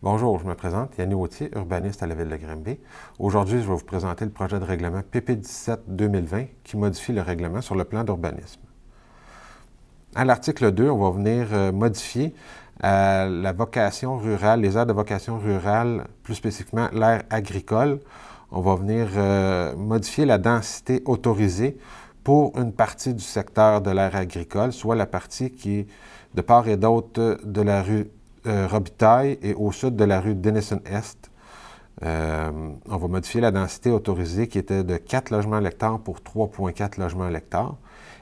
Bonjour, je me présente, Yannick Autier, urbaniste à la ville de Grimby. Aujourd'hui, je vais vous présenter le projet de règlement PP17-2020 qui modifie le règlement sur le plan d'urbanisme. À l'article 2, on va venir euh, modifier euh, la vocation rurale, les aires de vocation rurale, plus spécifiquement l'aire agricole. On va venir euh, modifier la densité autorisée pour une partie du secteur de l'aire agricole, soit la partie qui de part et d'autre de la rue euh, Robitaille et au sud de la rue Denison-Est. Euh, on va modifier la densité autorisée qui était de 4 logements l'hectare pour 3,4 logements l'hectare.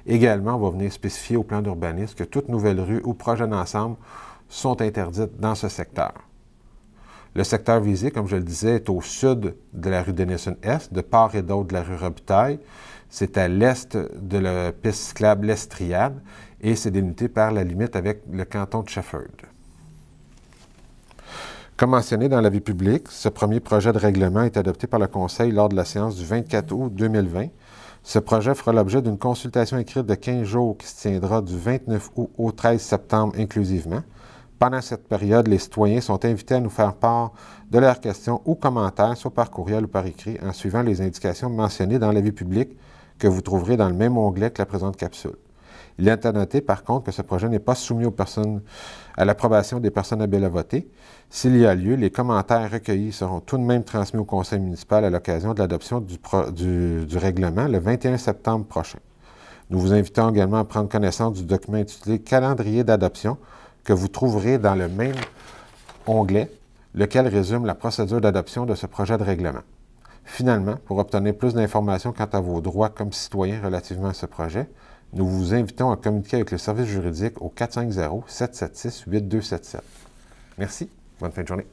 Également, on va venir spécifier au plan d'urbanisme que toute nouvelle rue ou projet d'ensemble sont interdites dans ce secteur. Le secteur visé, comme je le disais, est au sud de la rue Denison-Est, de part et d'autre de la rue Robitaille. C'est à l'est de la piste cyclable L'Estriade et c'est délimité par la limite avec le canton de Shefford. Comme mentionné dans la vie publique, ce premier projet de règlement est adopté par le Conseil lors de la séance du 24 août 2020. Ce projet fera l'objet d'une consultation écrite de 15 jours qui se tiendra du 29 août au 13 septembre inclusivement. Pendant cette période, les citoyens sont invités à nous faire part de leurs questions ou commentaires, soit par courriel ou par écrit, en suivant les indications mentionnées dans l'avis public que vous trouverez dans le même onglet que la présente capsule. Il est à noter, par contre, que ce projet n'est pas soumis personnes, à l'approbation des personnes habiles à voter. S'il y a lieu, les commentaires recueillis seront tout de même transmis au conseil municipal à l'occasion de l'adoption du, du règlement le 21 septembre prochain. Nous vous invitons également à prendre connaissance du document intitulé Calendrier d'adoption que vous trouverez dans le même onglet, lequel résume la procédure d'adoption de ce projet de règlement. Finalement, pour obtenir plus d'informations quant à vos droits comme citoyen relativement à ce projet, nous vous invitons à communiquer avec le service juridique au 450-776-8277. Merci. Bonne fin de journée.